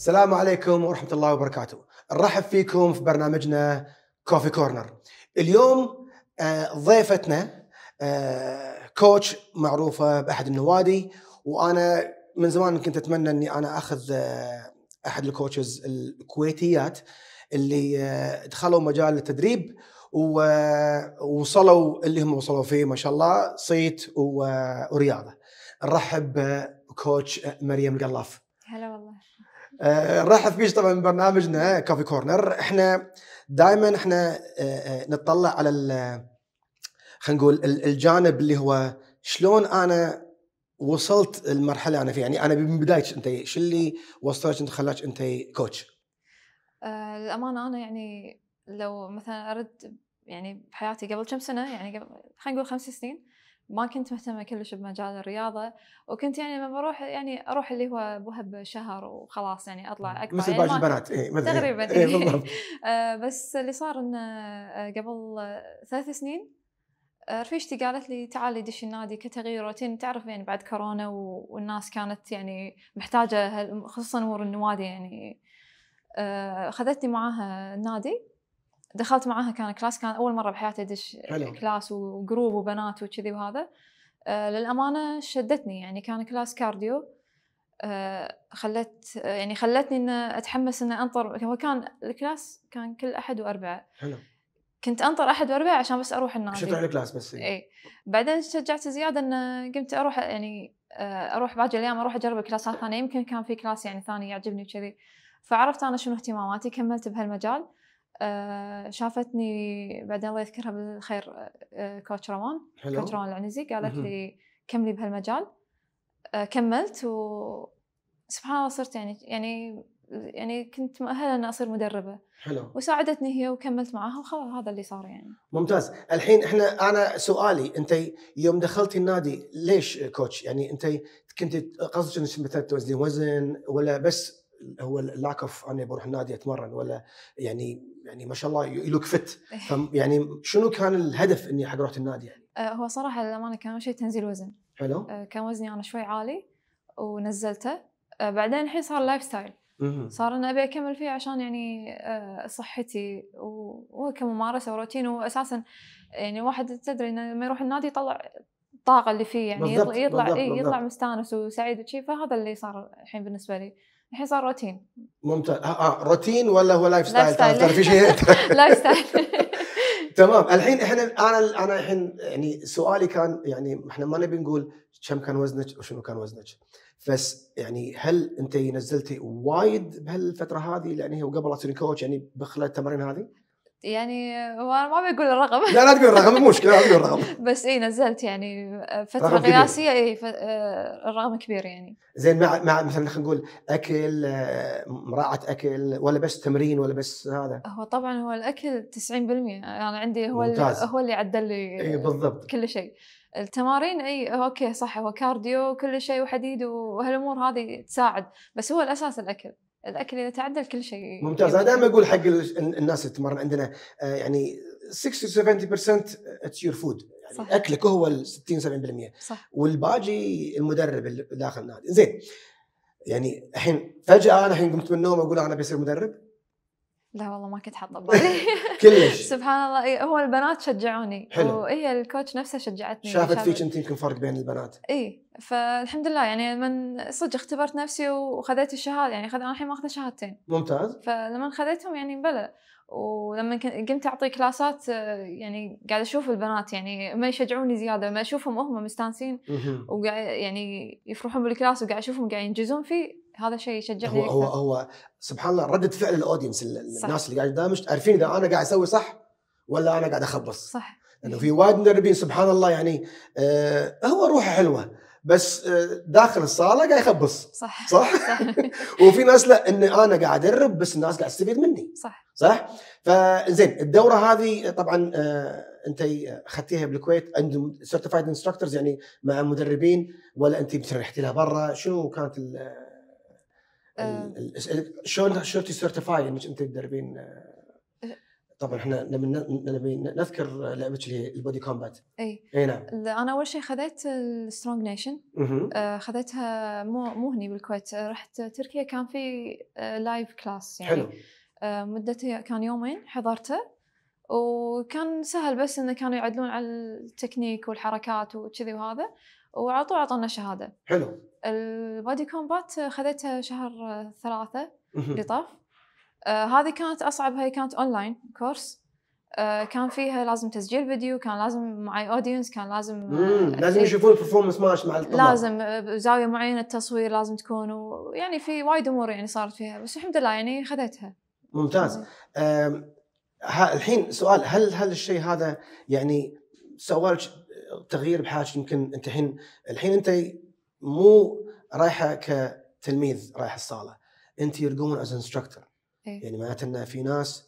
السلام عليكم ورحمة الله وبركاته نرحب فيكم في برنامجنا كوفي كورنر اليوم آه، ضيفتنا كوتش آه، معروفة بأحد النوادي وأنا من زمان كنت أتمنى أني أنا أخذ آه، أحد الكوتشز الكويتيات اللي دخلوا مجال التدريب ووصلوا اللي هم وصلوا فيه ما شاء الله صيت ورياضة نرحب كوتش مريم القلاف نرحب آه، بيش طبعا برنامجنا كوفي كورنر احنا دائما احنا آه، آه، نطلع على خلينا نقول الجانب اللي هو شلون انا وصلت المرحله انا فيها يعني انا من بدايتك انت شو اللي وصلك انت خلاك انت كوتش؟ آه للامانه انا يعني لو مثلا ارد يعني بحياتي قبل كم سنه يعني قبل خلينا نقول خمس سنين ما كنت مهتمة كلش بمجال الرياضة وكنت يعني لما بروح يعني اروح اللي هو بوهب شهر وخلاص يعني اطلع أكبر مثل يعني باقي البنات اي إيه. تقريبا اي إيه. بالضبط آه، بس اللي صار انه آه، قبل ثلاث سنين آه، رفيجتي قالت لي تعالي دش النادي كتغيير روتين تعرف يعني بعد كورونا والناس كانت يعني محتاجه خصوصا امور النوادي يعني اخذتني معاها النادي دخلت معاها كان كلاس كان اول مره بحياتي ادش كلاس وجروب وبنات وكذي وهذا آه للامانه شدتني يعني كان كلاس آه، كارديو خلت آه، يعني خلتني ان اتحمس ان انطر هو كان الكلاس كان كل احد واربعاء حلو كنت انطر احد واربعاء عشان بس اروح النادي شفت على الكلاس بس اي إيه. بعدين شجعت زياده ان قمت اروح يعني آه، اروح باقي الايام اروح اجرب الكلاسات الثانيه يمكن كان في كلاس يعني ثاني يعجبني وكذي فعرفت انا شنو اهتماماتي كملت بهالمجال آه، شافتني بعدين الله يذكرها بالخير آه، آه، كوتش روان حلو. كوتش روان العنزي قالت لي كملي بهالمجال كملت و سبحان الله صرت يعني يعني يعني كنت مؤهله اني اصير مدربه حلو وساعدتني هي وكملت معاها وخلاص هذا اللي صار يعني ممتاز الحين احنا انا سؤالي انت يوم دخلتي النادي ليش كوتش يعني انت كنت قصدك انك مثلا توزنين وزن ولا بس هو اللاك اوف اني بروح النادي اتمرن ولا يعني يعني ما شاء الله يلوك فت يعني شنو كان الهدف اني حق رحت النادي يعني؟ أه، هو صراحه للامانه كان شيء تنزيل وزن حلو أه، كان وزني انا شوي عالي ونزلته أه، بعدين الحين صار لايف ستايل صار انا ابي اكمل فيه عشان يعني صحتي وكممارسه وروتين واساسا يعني واحد تدري انه لما يروح النادي يطلع الطاقه اللي فيه يعني بالضبط يطلع بالضبط إيه يطلع مستانس وسعيد وشي فهذا اللي صار الحين بالنسبه لي الحين صار روتين ممتاز آه, آه، روتين ولا هو لايف ستايل ستايل في شيء لايف ستايل تمام الحين احنا انا انا الحين يعني سؤالي كان يعني احنا ما نبي نقول كم كان وزنك وشنو كان وزنك بس يعني هل انت نزلتي وايد بهالفتره هذه يعني هي وقبل كوتش يعني بخلال التمارين هذه؟ يعني ما بقول الرقم لا لا تقول الرقم مو مشكله لا تقول الرقم بس اي نزلت يعني فتره قياسيه اي آه، الرقم كبير يعني زين مع مع مثلا خلينا نقول اكل آه، مراعاه اكل ولا بس تمرين ولا بس هذا هو طبعا هو الاكل 90% انا يعني عندي هو ممتاز. هو اللي عدل لي اي بالضبط كل شيء التمارين اي اوكي صح هو كارديو كل شيء وحديد وهالامور هذه تساعد بس هو الاساس الاكل الاكل اذا تعدل كل شيء ممتاز انا دائما اقول حق الناس اللي تتمرن عندنا آه، يعني 60 70% اتس يور فود يعني صح. اكلك هو ال 60 70% صح والباقي المدرب اللي داخل النادي زين يعني الحين فجاه انا الحين قمت من النوم اقول انا بصير مدرب لا والله ما كنت حاطه ببالي كلش سبحان الله إيه، هو البنات شجعوني حلو وهي الكوتش نفسها شجعتني شافت فيك انت يمكن فرق بين البنات اي فالحمد لله يعني لما صدق اختبرت نفسي وخذيت الشهاده يعني خذ انا الحين ماخذه شهادتين ممتاز فلما خذيتهم يعني بلى ولما قمت اعطي كلاسات يعني قاعد اشوف البنات يعني ما يشجعوني زياده ما اشوفهم هم مستانسين وقاعد يعني يفرحون بالكلاس وقاعد اشوفهم قاعد ينجزون فيه هذا شيء يشجعني هو هو, هو سبحان الله رده فعل الاودينس الناس اللي قاعد قدامك عارفين اذا انا قاعد اسوي صح ولا انا قاعد اخبص صح لانه في وايد مدربين سبحان الله يعني آه هو روحه حلوه بس آه، داخل الصاله قاعد يخبص صح صح, صح. وفي ناس لا ان انا قاعد ادرب بس الناس قاعد تستفيد مني صح صح فزين الدوره هذه طبعا آه، انت اخذتيها بالكويت عندهم سيرتيفايد انستراكتورز يعني مع مدربين ولا انت رحتي لها برا شنو كانت آه. شلون شلون تسيرتيفاي انك انت تدربين آه، أه. طبعا احنا نبي نبي نذكر لعبتك اللي هي البودي كومبات اي اي نعم انا اول شيء خذيت السترونج نيشن خذيتها مو مو هني بالكويت رحت تركيا كان في لايف كلاس يعني حلو مدته كان يومين حضرته وكان سهل بس انه كانوا يعدلون على التكنيك والحركات وكذي وهذا وعلى طول اعطونا شهاده حلو البادي كومبات خذيتها شهر ثلاثة اللي طاف آه هذه كانت اصعب هي كانت اونلاين كورس آه كان فيها لازم تسجيل فيديو كان لازم معي اودينس كان لازم مم. لازم يشوفون البرفورمنس ماش مع الطلاب لازم آه، زاويه معينه التصوير لازم تكون ويعني في وايد امور يعني صارت فيها بس الحمد لله يعني خذيتها ممتاز آه الحين سؤال هل هل الشيء هذا يعني سوالك تغيير بحاجه يمكن انت الحين الحين انت مو رايحه كتلميذ رايح الصاله انت يور جوين از انستراكتور يعني معناته ان في ناس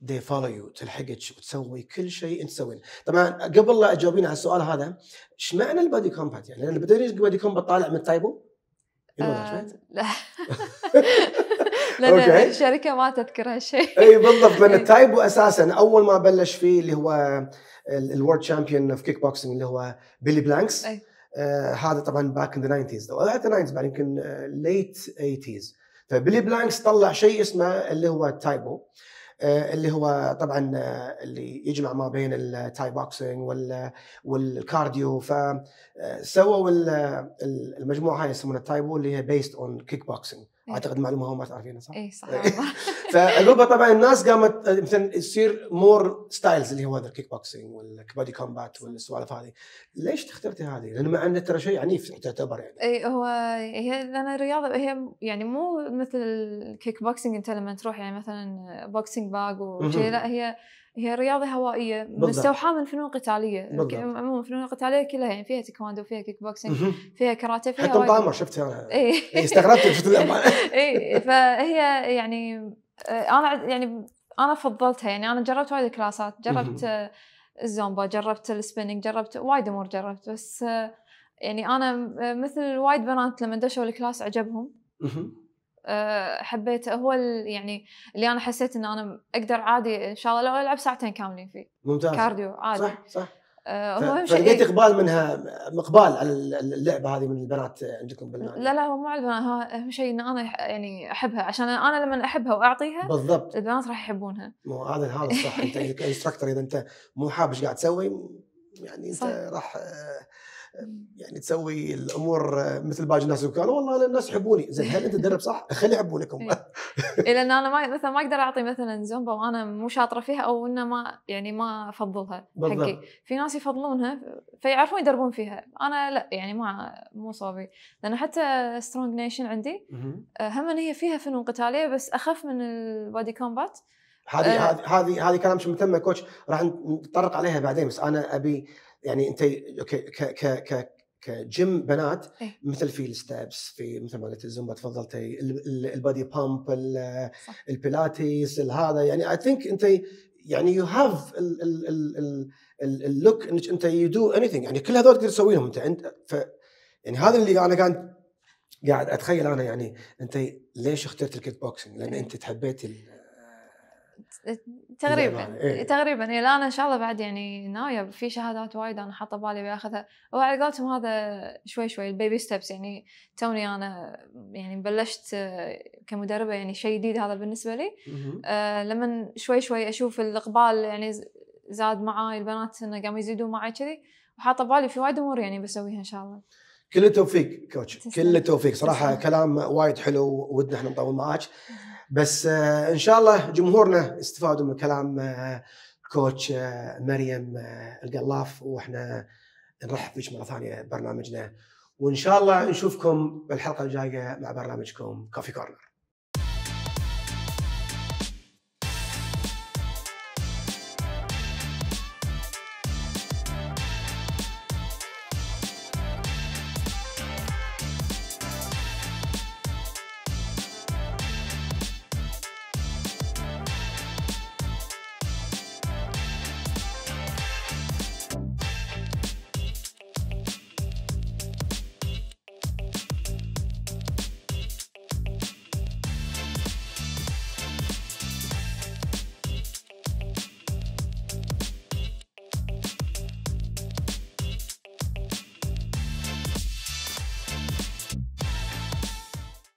دي فولو يو تلحقك وتسوي كل شيء انت تسويه طبعا قبل لا تجاوبين على السؤال هذا ايش معنى البادي كومبات يعني البادي كومبات طالع من التايبو آه، لا لان الشركه ما تذكر هالشيء اي بالضبط لان التايبو اساسا اول ما بلش فيه اللي هو الورد شامبيون في كيك بوكسنج اللي هو بيلي بلانكس أي. آه هذا طبعا باك ان ذا 90 او حتى 90 بعد يمكن ليت آه، 80 فبيلي بلانكس طلع شيء اسمه اللي هو التايبو آه اللي هو طبعا آه، اللي يجمع ما بين التاي بوكسينج والكارديو فسووا المجموعه هاي يسمونها التايبو اللي هي بيست اون كيك بوكسينج إيه. اعتقد معلومه هم ما تعرفينها صح؟ اي صح إيه. فاللعبه طبعا الناس قامت مثلا يصير مور ستايلز اللي هو هذا الكيك بوكسينج والبادي كومبات والسوالف هذه ليش اخترتي هذه؟ لان مع انه ترى شيء عنيف تعتبر يعني اي هو هي لان الرياضه هي يعني مو مثل الكيك بوكسينج انت لما تروح يعني مثلا بوكسينج باج وشيء لا هي هي رياضة هوائية مستوحاة من فنون قتالية عموما الفنون القتالية كلها يعني فيها تيكواندو فيها كيك بوكسينج فيها كاراتيه فيها حتى مطامع شفتها انا إيه. اي استغربت شفت اي فهي يعني آه، انا يعني انا فضلتها يعني انا جربت وايد كلاسات جربت الزومبا جربت السبيننج جربت وايد امور جربت بس آه، يعني انا آه، مثل وايد بنات لما دشوا الكلاس عجبهم آه، حبيته هو يعني اللي انا حسيت ان انا اقدر عادي ان شاء الله لو العب ساعتين كاملين فيه ممتاز كارديو عادي صح صح آه، هو فلقيت إيه. اقبال منها مقبال على اللعبه هذه من البنات عندكم بالنادي لا لا هو مو على البنات اهم شيء ان انا يعني احبها عشان انا لما احبها واعطيها بالضبط البنات راح يحبونها مو هذا هذا الصح انت انستراكتور اذا انت مو حاب ايش قاعد تسوي يعني انت صح. راح آه، يعني تسوي الامور آه، مثل باقي الناس قالوا والله الناس يحبوني زين هل انت تدرب صح؟ خلي يحبونكم إيه. لان انا ما مثلا ما اقدر اعطي مثلا زومبا وانا مو شاطره فيها او انه ما يعني ما افضلها حقي في ناس يفضلونها فيعرفون يدربون فيها انا لا يعني ما مو صوبي لان حتى سترونج نيشن عندي آه، هم ان هي فيها فنون قتاليه بس اخف من البادي آه. كومبات هذه هذه هذه كلام مش مهتم كوتش راح نتطرق عليها بعدين بس انا ابي يعني انت ك كجيم بنات إيه؟ مثل في الستابس في مثل ما قلت الزومبا تفضلتي البادي بامب البيلاتيس هذا يعني اي ثينك انت يعني يو هاف اللوك انك انت يو دو اني ثينك يعني كل هذول تقدر تسويهم انت انت ف يعني هذا اللي انا قاعد قاعد اتخيل انا يعني انت ليش اخترت الكيك بوكسنج؟ لان إيه. انت تحبيت إيه. تقريبا إيه. تقريبا لا انا ان شاء الله بعد يعني ناويه في شهادات وايد انا حاطه بالي باخذها وعلى قولتهم هذا شوي شوي البيبي ستبس يعني توني انا يعني بلشت كمدربه يعني شيء جديد هذا بالنسبه لي آه لما شوي شوي اشوف الاقبال يعني زاد معاي البنات انه قاموا يزيدون معي كذي وحاطه بالي في وايد امور يعني بسويها ان شاء الله كل التوفيق كوتش كل التوفيق صراحه كلام وايد حلو ودنا احنا نطول معاك بس آه، ان شاء الله جمهورنا استفادوا من كلام آه، كوتش آه، مريم القلاف واحنا نرحب بك مره ثانيه برنامجنا وان شاء الله نشوفكم بالحلقه الجايه مع برنامجكم كوفي كورنر